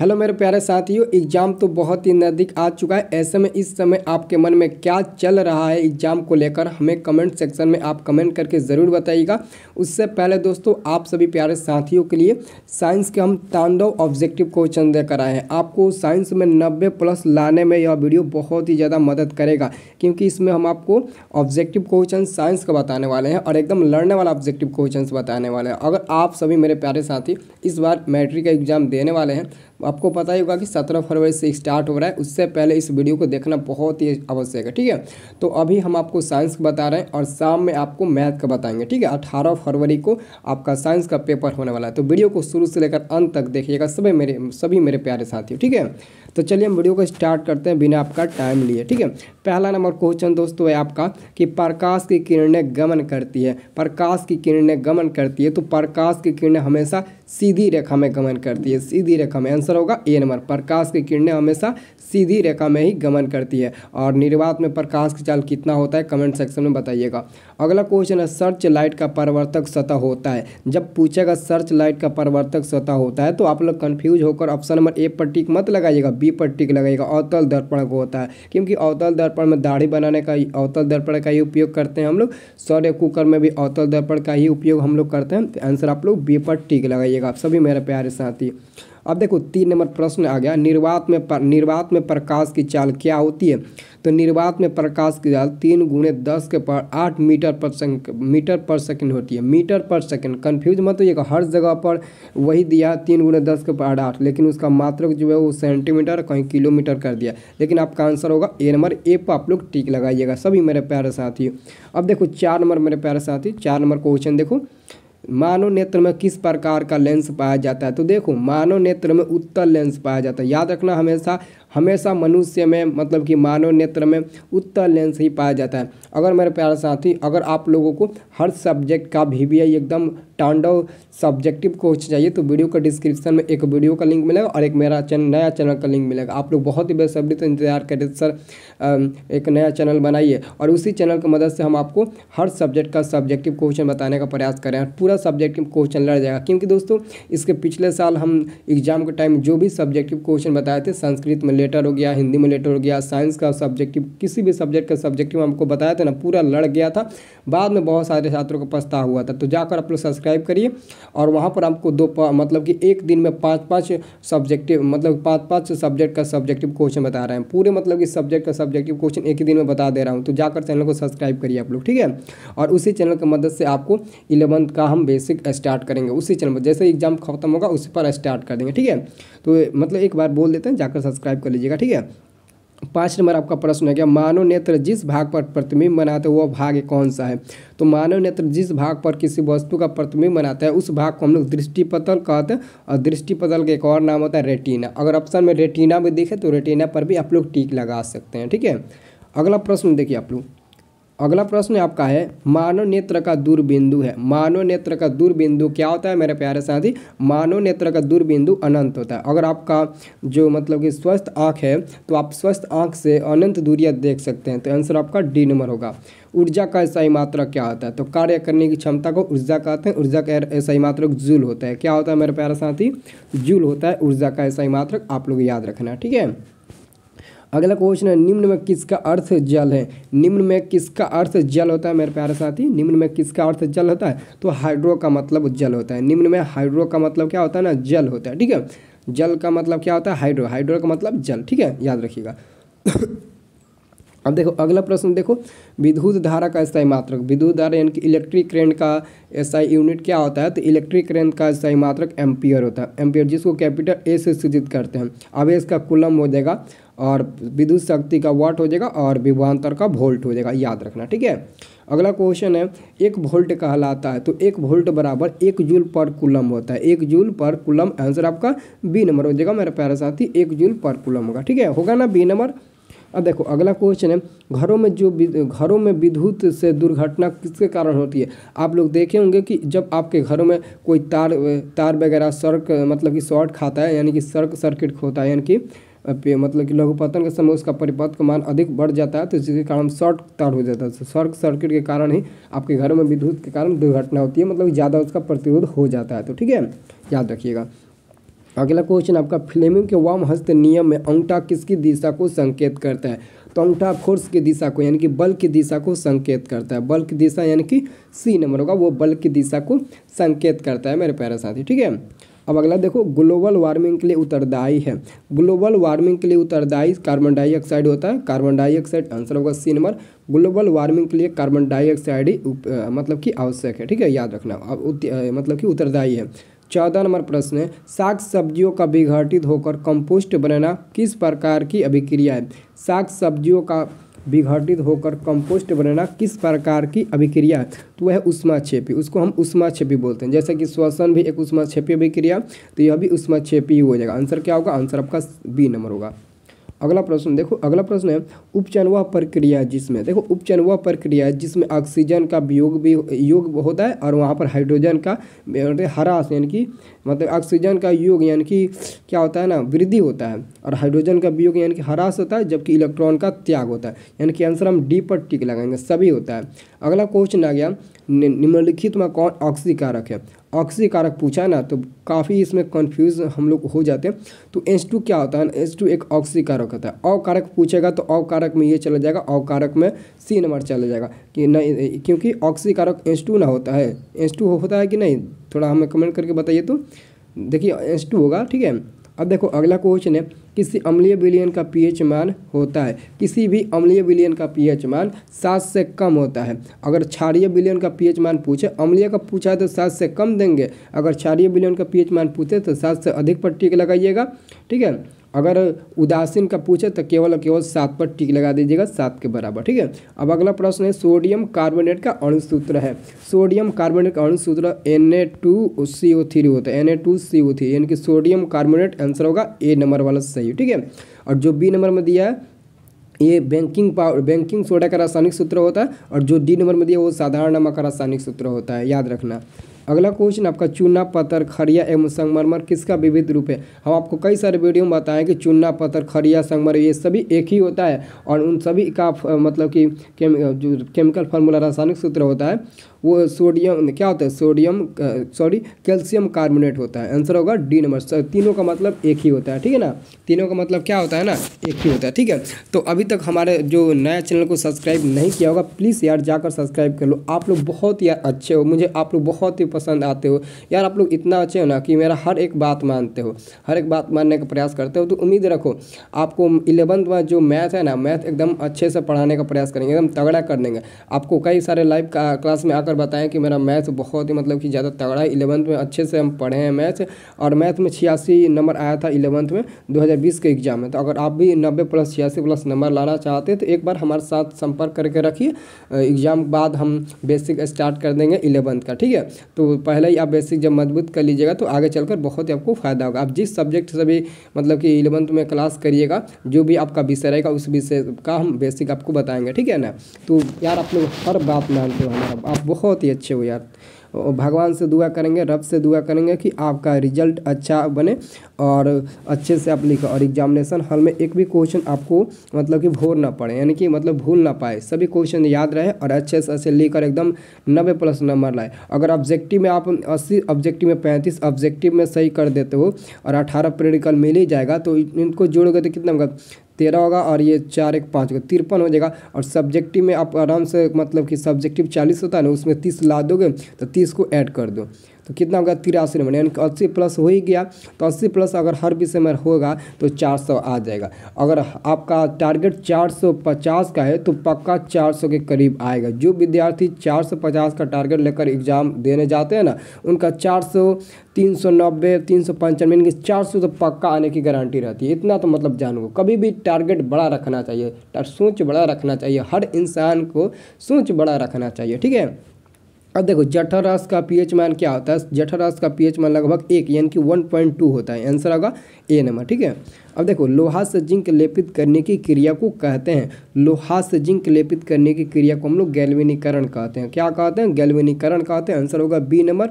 hello मेरे प्यारे साथियों एग्ज़ाम तो बहुत ही नज़दीक आ चुका है ऐसे में इस समय आपके मन में क्या चल रहा है एग्ज़ाम को लेकर हमें कमेंट सेक्शन में आप कमेंट करके ज़रूर बताइएगा उससे पहले दोस्तों आप सभी प्यारे साथियों के लिए साइंस के हम तांडव ऑब्जेक्टिव क्वेश्चन देकर आए हैं आपको साइंस में नब्बे प्लस लाने में यह वीडियो बहुत ही ज़्यादा मदद करेगा क्योंकि इसमें हम आपको ऑब्जेक्टिव क्वेश्चन साइंस का बताने वाले हैं और एकदम लड़ने वाला ऑब्जेक्टिव क्वेश्चन बताने वाले हैं अगर आप सभी मेरे प्यारे साथी इस बार मैट्रिक का एग्ज़ाम देने वाले हैं आपको पता ही होगा कि सत्रह फरवरी से स्टार्ट हो रहा है उससे पहले इस वीडियो को देखना बहुत ही आवश्यक है ठीक है तो अभी हम आपको साइंस का बता रहे हैं और शाम में आपको मैथ का बताएंगे ठीक है अठारह फरवरी को आपका साइंस का पेपर होने वाला है तो वीडियो को शुरू से लेकर अंत तक देखिएगा सभी मेरे सभी मेरे प्यारे साथियों ठीक है तो चलिए हम वीडियो को स्टार्ट करते हैं बिना आपका टाइम लिए ठीक है पहला नंबर क्वेश्चन दोस्तों है आपका कि प्रकाश की किरणें गमन करती है प्रकाश की किरणें गमन करती है तो प्रकाश की किरणें हमेशा सीधी रेखा में गमन करती है सीधी रेखा में आंसर होगा ए नंबर प्रकाश की किरणें हमेशा सीधी रेखा में ही गमन करती है और निर्वात में प्रकाश की चाल कितना होता है कमेंट सेक्शन में बताइएगा अगला क्वेश्चन है सर्च लाइट का परिवर्तक सतह होता है जब पूछेगा सर्च लाइट का परिवर्तक सतह होता है तो आप लोग कन्फ्यूज होकर ऑप्शन नंबर ए पर टिक मत लगाइएगा बी पर टिक लगाइएगा अवतल दर्पण को होता है क्योंकि अवतल दर्पण में दाढ़ी बनाने का अवतल दर्पण का ही उपयोग करते हैं हम लोग सौर्य कुकर में भी अवतल दर्पण का ही उपयोग हम लोग करते हैं आंसर तो आप लोग बी पर टिक लगाइएगा सभी मेरे प्यारे साथी अब देखो तीन नंबर प्रश्न आ गया निर्वात में पर, निर्वात में प्रकाश की चाल क्या होती है तो निर्वात में प्रकाश की चाल तीन गुणे दस के पर आठ मीटर पर से मीटर पर सेकंड होती है मीटर पर सेकंड कन्फ्यूज मत होइएगा हर जगह पर वही दिया तीन गुणे दस के पर आठ लेकिन उसका मात्रक जो है वो सेंटीमीटर कहीं किलोमीटर कर दिया लेकिन आपका आंसर होगा ए नंबर ए पर आप लोग टीक लगाइएगा सभी मेरे प्यारे साथी अब देखो चार नंबर मेरे प्यारे साथी चार नंबर क्वेश्चन देखो मानव नेत्र में किस प्रकार का लेंस पाया जाता है तो देखो मानव नेत्र में उत्तल लेंस पाया जाता है याद रखना हमेशा हमेशा मनुष्य में मतलब कि मानव नेत्र में उत्तर लेंस ही पाया जाता है अगर मेरे प्यारे साथी अगर आप लोगों को हर सब्जेक्ट का वी एकदम टांडव सब्जेक्टिव कोच चाहिए तो वीडियो का डिस्क्रिप्शन में एक वीडियो का लिंक मिलेगा और एक मेरा चैनल नया चैनल का लिंक मिलेगा आप लोग बहुत ही बेसब्री तो इंतजार करें सर एक नया चैनल बनाइए और उसी चैनल की मदद से हम आपको हर सब्जेक्ट का सब्जेक्टिव क्वेश्चन बताने का प्रयास करें और पूरा सब्जेक्टिव क्वेश्चन लड़ जाएगा क्योंकि दोस्तों इसके पिछले साल हम एग्जाम के टाइम जो भी सब्जेक्टिव क्वेश्चन बताए थे संस्कृत में लेटर हो गया हिंदी में लेटर हो गया साइंस का सब्जेक्टिव किसी भी सब्जेक्ट का सब्जेक्टिव हमको बताया था ना पूरा लड़ गया था बाद में बहुत सारे छात्रों को पछता हुआ था तो जाकर आप लोग सब्सक्राइब करिए और वहाँ पर आपको दो मतलब कि एक दिन में पाँच पाँच सब्जेक्टिव मतलब पाँच पाँच सब्जेक्ट का सब्जेक्टिव क्वेश्चन बता रहे हैं पूरे मतलब कि सब्जेक्ट का सब्जेक्टिव क्वेश्चन एक ही दिन में बता दे रहा हूँ तो जाकर चैनल को सब्सक्राइब करिए आप लोग ठीक है और उसी चैनल की मदद से आपको इलेवंथ का हम बेसिक स्टार्ट करेंगे उसी चैनल पर जैसे एग्जाम खत्म होगा उसी पर स्टार्ट कर देंगे ठीक है तो मतलब एक बार बोल देते हैं जाकर सब्सक्राइब कर लीजिएगा ठीक है पाँच नंबर आपका प्रश्न है क्या मानव नेत्र जिस भाग पर प्रतिबिंब बनाते हैं वह भाग कौन सा है तो मानव नेत्र जिस भाग पर किसी वस्तु का प्रतिबिंब बनाता है उस भाग को हम लोग दृष्टिपतल कहते हैं और दृष्टिपतल का एक और नाम होता है रेटिना अगर ऑप्शन में रेटिना भी देखें तो रेटिना पर भी आप लोग टीक लगा सकते हैं ठीक है अगला प्रश्न देखिए आप लोग अगला प्रश्न आपका है मानव नेत्र का दूरबिंदु है मानव नेत्र का दूरबिंदु क्या होता है मेरे प्यारे साथी मानव नेत्र का दूरबिंदु अनंत होता है अगर आपका जो मतलब कि स्वस्थ आँख है तो आप स्वस्थ आँख से अनंत दूरियाँ देख सकते हैं तो आंसर आपका डी नंबर होगा ऊर्जा का ऐसा मात्रा क्या होता है तो कार्य करने की क्षमता को ऊर्जा कहते हैं ऊर्जा का ऐसा मात्रक जूल होता है क्या होता है मेरे प्यारे साथी जूल होता है ऊर्जा का ऐसा मात्रक आप लोग याद रखना ठीक है अगला क्वेश्चन है निम्न में किसका अर्थ जल है निम्न में किसका अर्थ जल होता है मेरे प्यारे साथी निम्न में किसका अर्थ जल होता है तो हाइड्रो का मतलब जल होता है निम्न में हाइड्रो का मतलब क्या होता है ना जल होता है ठीक है जल का मतलब क्या होता है हाइड्रो हाइड्रो का मतलब जल ठीक है याद रखिएगा अब देखो अगला प्रश्न देखो विद्युत धारा का स्थाई मात्रक विद्युत धारा यानी कि इलेक्ट्रिक करेंट का एसआई यूनिट क्या होता है तो इलेक्ट्रिक करेंट का एसआई मात्रक एम्पियर होता है एम्पियर जिसको कैपिटल ए से सूचित करते हैं अब इसका कुलम हो जाएगा और विद्युत शक्ति का वाट हो जाएगा और विभवान्तर का वोल्ट हो जाएगा याद रखना ठीक है अगला क्वेश्चन है एक वोल्ट कहलाता है तो एक वोल्ट बराबर एक जूल पर कुलम होता है एक जूल पर कुलम आंसर आपका बी नंबर हो जाएगा मेरा प्यारा साथी एक जूल पर कुलम होगा ठीक है होगा ना बी नंबर अब देखो अगला क्वेश्चन है घरों में जो घरों में विद्युत से दुर्घटना किसके कारण होती है आप लोग देखे होंगे कि जब आपके घरों में कोई तार तार वगैरह सड़क मतलब कि शॉर्ट खाता है यानी कि सड़क सर्किट होता है यानी कि मतलब कि लघुपतन के समय उसका परिपथ का मान अधिक बढ़ जाता है तो जिसके कारण शॉर्ट तार हो जाता है तो शॉर्ट सर्किट के कारण ही आपके घर में विद्युत के कारण दुर्घटना होती है मतलब ज़्यादा उसका प्रतिरोध हो जाता है तो ठीक है याद रखिएगा अगला क्वेश्चन आपका फ्लेमिंग के वाम हस्त नियम में अंगठा किसकी दिशा को संकेत करता है तो अंगठा फोर्स की दिशा को यानी कि बल की दिशा को संकेत करता है बल की दिशा यानी कि सी नंबर होगा वो बल की दिशा को संकेत करता है मेरे प्यारे साथी ठीक है अब अगला देखो ग्लोबल वार्मिंग के लिए उत्तरदायी है ग्लोबल वार्मिंग के लिए उत्तरदायी कार्बन डाइऑक्साइड होता है कार्बन डाइऑक्साइड आंसर होगा सी नंबर ग्लोबल वार्मिंग के लिए कार्बन डाइऑक्साइड ही मतलब कि आवश्यक है ठीक है याद रखना अब मतलब कि उत्तरदायी है चौदह नंबर प्रश्न है साग सब्जियों का विघटित होकर कंपोस्ट बनाना किस प्रकार की अभिक्रिया है साग सब्जियों का विघटित होकर कंपोस्ट बनना किस प्रकार की अभिक्रिया है तो वह उष्माक्षेपी उसको हम उष्माक्षेपी बोलते हैं जैसे कि श्वसन भी एक उष्माक्षेपी अभिक्रिया तो यह भी उष्माक्षेपी हो जाएगा आंसर क्या होगा आंसर आपका बी नंबर होगा अगला प्रश्न देखो अगला प्रश्न है उपचयन वह प्रक्रिया जिसमें देखो उपचयन वह प्रक्रिया जिसमें ऑक्सीजन का वियोग भी योग होता है और वहाँ पर हाइड्रोजन का मतलब हरास यानी कि मतलब ऑक्सीजन का योग यानी कि क्या होता है ना वृद्धि होता है और हाइड्रोजन का वियोग यानी कि हरास होता है जबकि इलेक्ट्रॉन का त्याग होता है यानी कि आंसर हम डी पर टिक लगाएंगे सभी होता है अगला क्वेश्चन आ गया निम्नलिखित में कौन ऑक्सीकारक है ऑक्सी कारक पूछा ना तो काफ़ी इसमें कन्फ्यूज हम लोग हो जाते हैं तो एच टू क्या होता है एच टू एक ऑक्सी कारक होता है औ कारक पूछेगा तो औ कारक में ये चला जाएगा औ कारक में सी नंबर चला जाएगा कि नहीं क्योंकि ऑक्सी कारक एच टू ना होता है एच टू होता है कि नहीं थोड़ा हमें कमेंट करके बताइए तो देखिए एच टू होगा ठीक है अब देखो अगला क्वेश्चन है किसी अम्लीय विलियन का पीएच मान होता है किसी भी अम्लीय विलियन का पीएच मान सात से कम होता है अगर क्षारिय विलियन का पीएच मान पूछे अम्लीय का पूछा है तो सात से कम देंगे अगर क्षारिय विलियन का पीएच मान पूछे तो सात से अधिक पर टीक लगाइएगा ठीक है अगर उदासीन का पूछे तो केवल केवल सात पर टिक लगा दीजिएगा सात के बराबर ठीक है अब अगला प्रश्न है सोडियम कार्बोनेट का अणुसूत्र है सोडियम कार्बोनेट का अणुसूत्र N A two C O three होता है N A two C O three यानी कि सोडियम कार्बोनेट आंसर होगा ए नंबर वाला सही ठीक है और जो बी नंबर में दिया है ये बैंकिंग पाउडर बैंकिंग सोडा का रासायनिक सूत्र होता है और जो डी नंबर में दिया वो साधारण नमक का रासायनिक सूत्र होता है याद रखना अगला क्वेश्चन आपका चूना पत्थर खड़िया एवं संगमरमर किसका विविध रूप है हम आपको कई सारे वीडियो में बताएं कि चूना पत्थर खड़िया संगमर ये सभी एक ही होता है और उन सभी का मतलब कि केम, जो केमिकल फार्मूला रासायनिक सूत्र होता है वो सोडियम क्या होता है सोडियम सॉरी कैल्शियम कार्बोनेट होता है आंसर होगा डी नंबर तीनों का मतलब एक ही होता है ठीक है ना तीनों का मतलब क्या होता है ना एक ही होता है ठीक है तो अभी तक हमारे जो नया चैनल को सब्सक्राइब नहीं किया होगा प्लीज़ यार जाकर सब्सक्राइब कर लो आप लोग बहुत यार अच्छे हो मुझे आप लोग बहुत ही पसंद आते हो यार आप लोग इतना अच्छे हो ना कि मेरा हर एक बात मानते हो हर एक बात मानने का प्रयास करते हो तो उम्मीद रखो आपको इलेवंथ में जो मैथ है ना मैथ एकदम अच्छे से पढ़ाने का प्रयास करेंगे एकदम तगड़ा कर देंगे आपको कई सारे लाइव क्लास में आकर बताएं कि मेरा मैथ बहुत ही मतलब कि ज़्यादा तगड़ा है इलेवंथ में अच्छे से हम पढ़े हैं मैथ और मैथ में छियासी नंबर आया था इलेवंथ में दो के एग्ज़ाम में तो अगर आप भी नब्बे प्लस छियासी प्लस नंबर लाना चाहते हैं तो एक बार हमारे साथ संपर्क करके रखिए एग्ज़ाम बाद हम बेसिक स्टार्ट कर देंगे इलेवंथ का ठीक है तो तो पहले ही आप बेसिक जब मजबूत कर लीजिएगा तो आगे चलकर बहुत ही आपको फ़ायदा होगा आप जिस सब्जेक्ट से भी मतलब कि इलेवंथ में क्लास करिएगा जो भी आपका विषय रहेगा उस विषय का हम बेसिक आपको बताएंगे ठीक है ना तो यार आप लोग हर बात मानते हो हमारा आप बहुत ही अच्छे हो यार भगवान से दुआ करेंगे रब से दुआ करेंगे कि आपका रिजल्ट अच्छा बने और अच्छे से आप लिखें और एग्जामिनेशन हॉल में एक भी क्वेश्चन आपको मतलब कि भोर ना पड़े यानी कि मतलब भूल ना पाए सभी क्वेश्चन याद रहे और अच्छे से अच्छे कर एकदम नब्बे प्लस नंबर लाए अगर ऑब्जेक्टिव में आप अस्सी ऑब्जेक्टिव में पैंतीस ऑब्जेक्टिव में सही कर देते हो और अठारह प्रेडिकल मिल ही जाएगा तो इनको जोड़ोगे तो कितना तेरह होगा और ये चार एक पाँच होगा तिरपन हो जाएगा और सब्जेक्टिव में आप आराम से मतलब कि सब्जेक्टिव चालीस होता है ना उसमें तीस ला दोगे तो तीस को ऐड कर दो तो कितना होगा तिरासी नंबर यानी कि अस्सी प्लस हो ही गया तो अस्सी प्लस अगर हर विषय में होगा तो चार सौ आ जाएगा अगर आपका टारगेट चार सौ पचास का है तो पक्का चार सौ के करीब आएगा जो विद्यार्थी चार सौ पचास का टारगेट लेकर एग्ज़ाम देने जाते हैं ना उनका चार सौ तीन सौ नब्बे तीन सौ पंचानवे इनके चार सौ तो पक्का आने की गारंटी रहती है इतना तो मतलब जानो कभी भी टारगेट बड़ा रखना चाहिए सोच बड़ा रखना चाहिए हर इंसान को सोच बड़ा रखना चाहिए ठीक है अब देखो जठरास का पीएच मान क्या होता है जठरास का पीएच मान लगभग एक यानी कि 1.2 होता है आंसर होगा ए नंबर ठीक है अब देखो लोहा से जिंक लेपित करने की क्रिया को कहते हैं लोहा से जिंक लेपित करने की क्रिया को हम लोग गैल्वेनीकरण कहते हैं क्या कहते हैं गैल्वेनीकरण कहते हैं आंसर होगा बी नंबर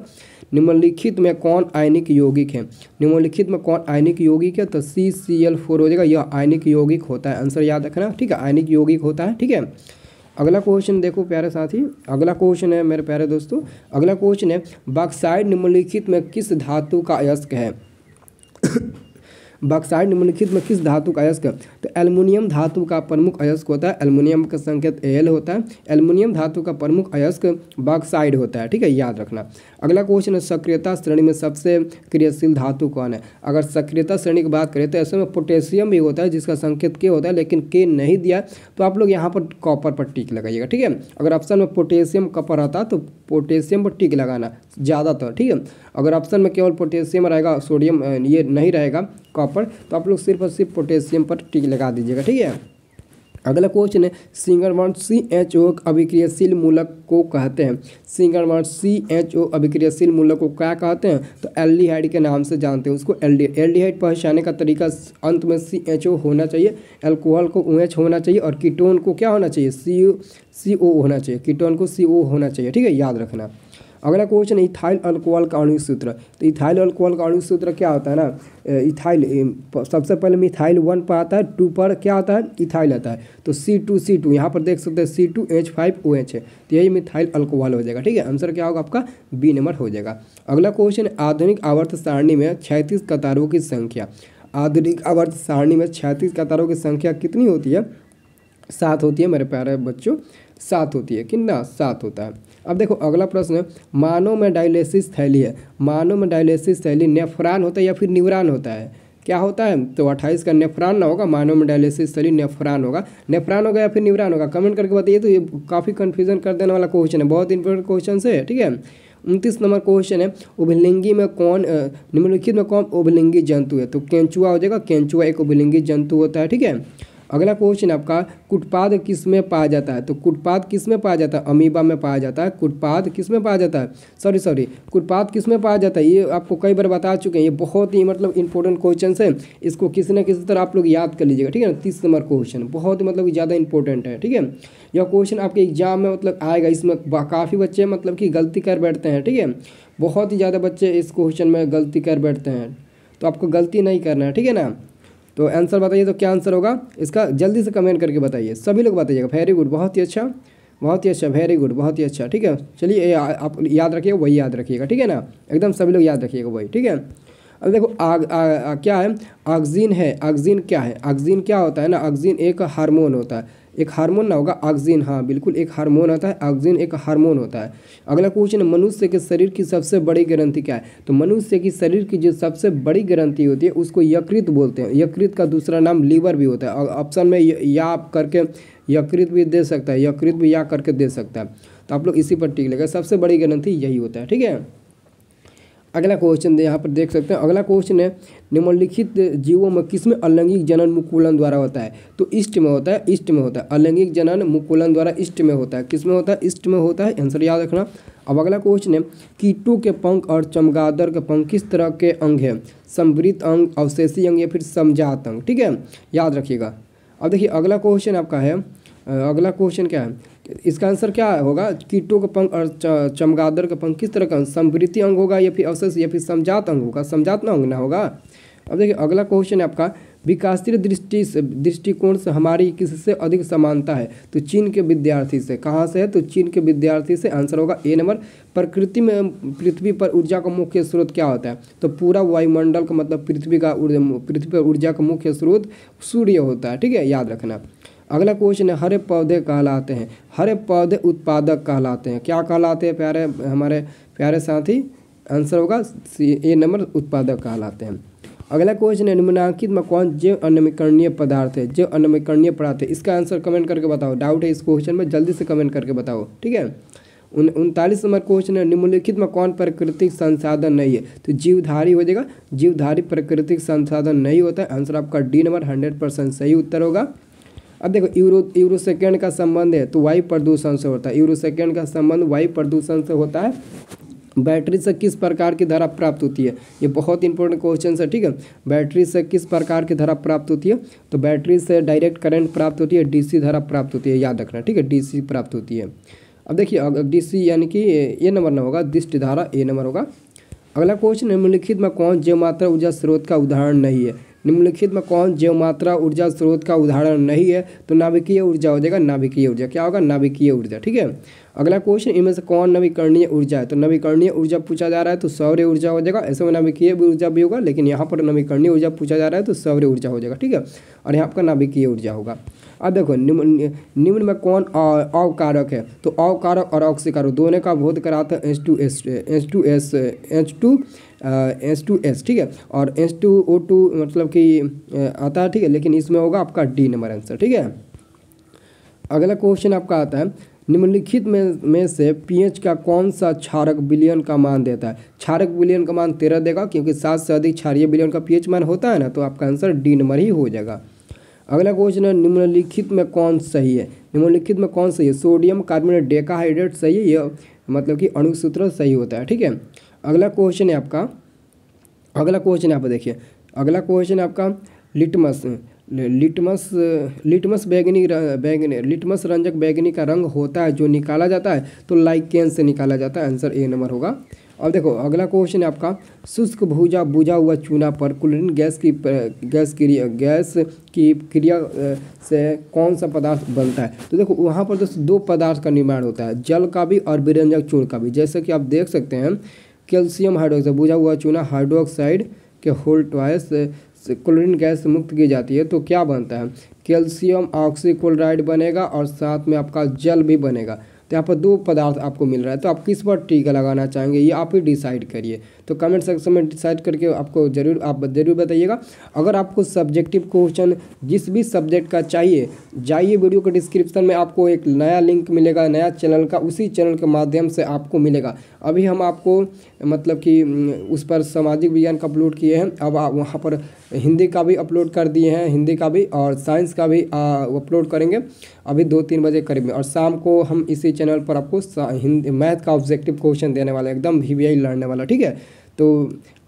निम्नलिखित में कौन आयनिक यौगिक है निम्नलिखित में कौन आयनिक यौगिक है तो सी सी एल फोर हो जाएगा यह आयनिक यौगिक होता है आंसर याद रखना ठीक है आयनिक यौगिक होता है ठीक है अगला क्वेश्चन देखो प्यारे साथी अगला क्वेश्चन है मेरे प्यारे दोस्तों अगला क्वेश्चन है बाक्साइड निम्नलिखित में किस धातु का अयस्क है बक्साइड निम्नलिखित में किस धातु का अयस्क तो एल्युमिनियम धातु का प्रमुख अयस्क होता है एल्युमिनियम का संकेत एल होता है एल्युमिनियम धातु का प्रमुख अयस्क बक्साइड होता है ठीक है याद रखना अगला क्वेश्चन है सक्रियता श्रेणी में सबसे क्रियाशील धातु कौन है अगर सक्रियता श्रेणी की बात करें तो ऐसे में पोटेशियम भी होता है जिसका संकेत के होता है लेकिन के नहीं दिया तो आप लोग यहाँ पर कॉपर पर टीक लगाइएगा ठीक है अगर ऑप्शन में पोटेशियम कॉपर आता तो पोटेशियम पर टीक लगाना ज़्यादातर ठीक है अगर ऑप्शन में केवल पोटेशियम रहेगा सोडियम ये नहीं रहेगा कॉपर तो आप लोग सिर्फ और सिर्फ पोटेशियम पर टिक लगा दीजिएगा ठीक है अगला क्वेश्चन है वर्ण सी एच ओ अभिक्रियाशील मूलक को कहते हैं वर्ण सी एच ओ अभिक्रियाशील मूलक को क्या कहते हैं तो एल्डिहाइड के नाम से जानते हैं उसको एल डी एल्डिहाइड पहचाने का तरीका अंत में सी एच ओ होना चाहिए एल्कोहल को ओ एच होना चाहिए और कीटोन को क्या होना चाहिए सी सी ओ होना चाहिए कीटोन को सी ओ होना चाहिए ठीक है याद रखना अगला क्वेश्चन है इथाइल अल्कोहल का अणु सूत्र तो इथाइल अल्कोहल का अणु सूत्र क्या होता है ना इथाइल सबसे पहले मिथाइल वन पर आता है टू पर क्या आता है इथाइल आता है तो सी टू सी टू यहाँ पर देख सकते हैं C two H five O H है तो यही मिथाइल अल्कोहल हो जाएगा ठीक है आंसर क्या होगा आपका बी नंबर हो जाएगा अगला क्वेश्चन आधुनिक आवर्त सारणी में छैंतीस कतारों की संख्या आधुनिक आवर्त सारणी में छैंतीस कतारों की संख्या कितनी होती है सात होती है मेरे प्यारे बच्चों सात होती है कि ना सात होता है अब देखो अगला प्रश्न है मानव में डायलिसिस थैली है मानव में डायलिसिस थैली नेफ्रान होता है या फिर निवरान होता है क्या होता है तो अट्ठाईस का नेफ्रान ना होगा मानव में डायलिसिस थैली नेफ्रान होगा नेफ्रान होगा या फिर निवरान होगा कमेंट करके बताइए तो ये काफ़ी कन्फ्यूजन कर देने वाला क्वेश्चन है बहुत इंपॉर्टेंट क्वेश्चन है ठीक है उनतीस नंबर क्वेश्चन है उभलिंगी में कौन निम्नलिखित में कौन उभलिंगी जंतु है तो केंचुआ हो जाएगा केंचुआ एक उभलिंगी जंतु होता है ठीक है अगला क्वेश्चन आपका कुटपाद किस में पाया जाता है तो कुटपाद किस में पाया जाता है अमीबा में पाया जाता है कुटपाद किस में पाया जाता है सॉरी सॉरी कुटपाद किस में पाया जाता है ये आपको कई बार बता चुके हैं ये बहुत ही मतलब इंपॉर्टेंट क्वेश्चन है इसको किसी न किसी तरह आप लोग याद कर लीजिएगा ठीक है ना तीस नंबर क्वेश्चन बहुत मतलब ज़्यादा इंपॉर्टेंट है ठीक है यह क्वेश्चन आपके एग्जाम में मतलब आएगा इसमें काफ़ी बच्चे मतलब कि गलती कर बैठते हैं ठीक है बहुत ही ज़्यादा बच्चे इस क्वेश्चन में गलती कर बैठते हैं तो आपको गलती नहीं करना है ठीक है ना तो आंसर बताइए तो क्या आंसर होगा इसका जल्दी से कमेंट करके बताइए सभी लोग बताइएगा वेरी गुड बहुत ही अच्छा बहुत ही अच्छा वेरी गुड बहुत ही अच्छा ठीक है चलिए आप याद रखिएगा वही याद रखिएगा ठीक है ना एकदम सभी लोग याद रखिएगा वही ठीक है अब देखो आग आ, आ, क्या है ऑक्सीन है ऑक्सीन क्या है ऑक्जीन क्या होता है ना ऑक्सीन एक हार्मोन होता है एक हार्मोन ना होगा ऑक्सीजन हाँ बिल्कुल एक हार्मोन आता है ऑक्सीजन एक हार्मोन होता है अगला क्वेश्चन मनुष्य के शरीर की सबसे बड़ी ग्रंथि क्या है तो मनुष्य की शरीर की जो सबसे बड़ी ग्रंथि होती है उसको यकृत बोलते हैं यकृत का दूसरा नाम लीवर भी होता है ऑप्शन में या आप करके यकृत भी दे सकता है यकृत भी या करके दे सकता है तो आप लोग इसी पर टिक लेगा सबसे बड़ी ग्रंथि यही होता है ठीक है अगला क्वेश्चन यहाँ पर देख सकते हैं अगला क्वेश्चन है निम्नलिखित जीवों में किसमें अलैंगिक जनन मुकुलन द्वारा होता है तो इष्ट में होता है इष्ट में होता है अलैंगिक जनन मुकुलन द्वारा इष्ट में होता है किसमें होता है इष्ट में होता है आंसर याद रखना अब अगला क्वेश्चन है कीटू के पंख और चमगादर के पंख किस तरह के अंग हैं समृत अंग अवशेषी अंग या फिर समझात अंग ठीक है याद रखिएगा अब देखिए अगला क्वेश्चन आपका है अगला क्वेश्चन क्या है इसका आंसर क्या होगा कीटों का पंख और चमगादड़ का पंख किस तरह का समृद्धि अंग होगा या फिर अवशेष या फिर समझात अंग होगा समझात ना अंग ना होगा अब देखिए अगला क्वेश्चन है आपका विकासशील दृष्टि से दृष्टिकोण से हमारी किससे अधिक समानता है तो चीन के विद्यार्थी से कहाँ से है तो चीन के विद्यार्थी से आंसर होगा ए नंबर प्रकृति में पृथ्वी पर ऊर्जा का मुख्य स्रोत क्या होता है तो पूरा वायुमंडल का मतलब पृथ्वी का पृथ्वी पर ऊर्जा का मुख्य स्रोत सूर्य होता है ठीक है याद रखना अगला क्वेश्चन है हरे पौधे कहलाते हैं हरे पौधे उत्पादक कहलाते हैं क्या कहलाते हैं प्यारे हमारे प्यारे साथी आंसर होगा ए नंबर उत्पादक कहलाते हैं अगला क्वेश्चन है निम्नांकित में कौन जैव अनमिकरणीय पदार्थ है जैव अनमिकरणीय पदार्थ है इसका आंसर कमेंट करके बताओ डाउट है इस क्वेश्चन में जल्दी से कमेंट करके बताओ ठीक है उन उनतालीस नंबर क्वेश्चन है निम्नलिखित में कौन प्राकृतिक संसाधन नहीं है तो जीवधारी हो जाएगा जीवधारी प्राकृतिक संसाधन नहीं होता है आंसर आपका डी नंबर हंड्रेड परसेंट सही उत्तर होगा अब देखो यूरो यूरो सेकेंड का संबंध है तो वायु प्रदूषण से होता है यूरो सेकेंड का संबंध वायु प्रदूषण से होता है बैटरी से किस प्रकार की धारा प्राप्त होती है ये बहुत इंपॉर्टेंट क्वेश्चन है ठीक है बैटरी से किस प्रकार की धारा प्राप्त होती है तो बैटरी से डायरेक्ट करंट प्राप्त होती है डीसी धारा प्राप्त होती है याद रखना ठीक है डीसी प्राप्त होती है अब देखिए अगर डी यानी कि ये नंबर ना होगा दिष्ट धारा ए नंबर होगा अगला क्वेश्चन निम्नलिखित में कौन जो मात्रा ऊर्जा स्रोत का उदाहरण नहीं है निम्नलिखित में कौन जैव मात्रा ऊर्जा स्रोत का उदाहरण नहीं है तो नाभिकीय ऊर्जा हो जाएगा नाभिकीय ऊर्जा क्या होगा नाभिकीय ऊर्जा ठीक है अगला क्वेश्चन इनमें से कौन नवीकरणीय ऊर्जा है तो नवीकरणीय ऊर्जा पूछा जा रहा है तो सौर्य ऊर्जा हो जाएगा ऐसे में नाभिकीय ऊर्जा भी होगा लेकिन यहाँ पर नवीकरणीय ऊर्जा पूछा जा रहा है तो सौर्य ऊर्जा हो जाएगा ठीक है और यहाँ आपका नाभिकीय ऊर्जा होगा अब देखो निम्न निम्न में कौन अवकारक है तो अवकारक और ऑक्सीकारक दोनों का बोध कराता H two S H two S H two S two S ठीक है और एस टू ओ टू मतलब कि आता है ठीक है लेकिन इसमें होगा आपका डी नंबर आंसर ठीक है अगला क्वेश्चन आपका आता है निम्नलिखित में में से पीएच का कौन सा क्षारक बिलियन का मान देता है क्षारक बिलियन का मान तेरह देगा क्योंकि सात से अधिक क्षारीय बिलियन का पीएच मान होता है ना तो आपका आंसर डी नंबर ही हो जाएगा अगला क्वेश्चन है निम्नलिखित में कौन सही है निम्नलिखित में कौन सही है सोडियम कार्बोनेट डेकाहाइड्रेट सही है यह मतलब कि अणुसूत्र सही होता है ठीक है अगला क्वेश्चन है आपका अगला क्वेश्चन यहाँ पर देखिए अगला क्वेश्चन आपका लिटमस लिटमस लिटमस बैगनी बैगनी लिटमस रंजक बैगनी का रंग होता है जो निकाला जाता है तो लाइकेन से निकाला जाता है आंसर ए नंबर होगा अब देखो अगला क्वेश्चन है आपका शुष्क भूजा बुझा हुआ चूना पर कुलिन गैस की गैस क्रिया गैस की क्रिया से कौन सा पदार्थ बनता है तो देखो वहाँ पर दोस्तों दो पदार्थ का निर्माण होता है जल का भी और विरंजक चूर्ण का भी जैसे कि आप देख सकते हैं कैल्शियम हाइड्रोक्साइड बुझा हुआ चूना हाइड्रोक्साइड के होल ट्वाइस क्लोरीन गैस से मुक्त की जाती है तो क्या बनता है कैल्शियम ऑक्सीक्लोराइड बनेगा और साथ में आपका जल भी बनेगा तो यहाँ पर दो पदार्थ आपको मिल रहा है तो आप किस पर टीका लगाना चाहेंगे ये आप ही डिसाइड करिए तो कमेंट सेक्शन में डिसाइड करके आपको जरूर आप जरूर बताइएगा अगर आपको सब्जेक्टिव क्वेश्चन जिस भी सब्जेक्ट का चाहिए जाइए वीडियो के डिस्क्रिप्शन में आपको एक नया लिंक मिलेगा नया चैनल का उसी चैनल के माध्यम से आपको मिलेगा अभी हम आपको मतलब कि उस पर सामाजिक विज्ञान का अपलोड किए हैं अब आप वहाँ पर हिंदी का भी अपलोड कर दिए हैं हिंदी का भी और साइंस का भी अपलोड करेंगे अभी दो तीन बजे करीब में और शाम को हम इसी चैनल पर आपको हिंदी मैथ का ऑब्जेक्टिव क्वेश्चन देने वाला एकदम वी लड़ने वाला ठीक है तो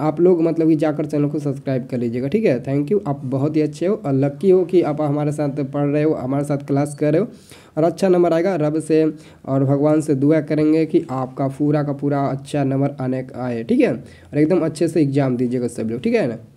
आप लोग मतलब कि जाकर चैनल को सब्सक्राइब कर लीजिएगा ठीक है थैंक यू आप बहुत ही अच्छे हो और लक्की हो कि आप हमारे साथ पढ़ रहे हो हमारे साथ क्लास कर रहे हो और अच्छा नंबर आएगा रब से और भगवान से दुआ करेंगे कि आपका पूरा का पूरा अच्छा नंबर आने आए ठीक है और एकदम अच्छे से एग्ज़ाम दीजिएगा सब लोग ठीक है ना